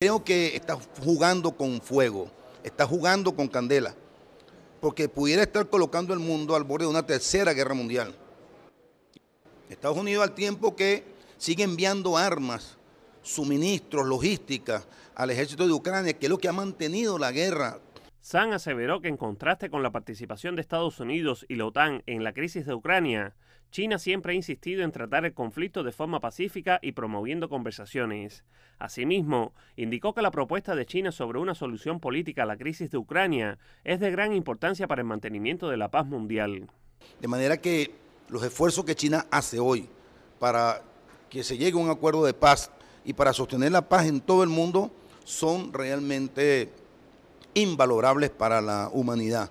Creo que está jugando con fuego, está jugando con candela, porque pudiera estar colocando el mundo al borde de una tercera guerra mundial. Estados Unidos al tiempo que sigue enviando armas, suministros, logística al ejército de Ucrania, que es lo que ha mantenido la guerra San aseveró que en contraste con la participación de Estados Unidos y la OTAN en la crisis de Ucrania, China siempre ha insistido en tratar el conflicto de forma pacífica y promoviendo conversaciones. Asimismo, indicó que la propuesta de China sobre una solución política a la crisis de Ucrania es de gran importancia para el mantenimiento de la paz mundial. De manera que los esfuerzos que China hace hoy para que se llegue a un acuerdo de paz y para sostener la paz en todo el mundo son realmente invalorables para la humanidad.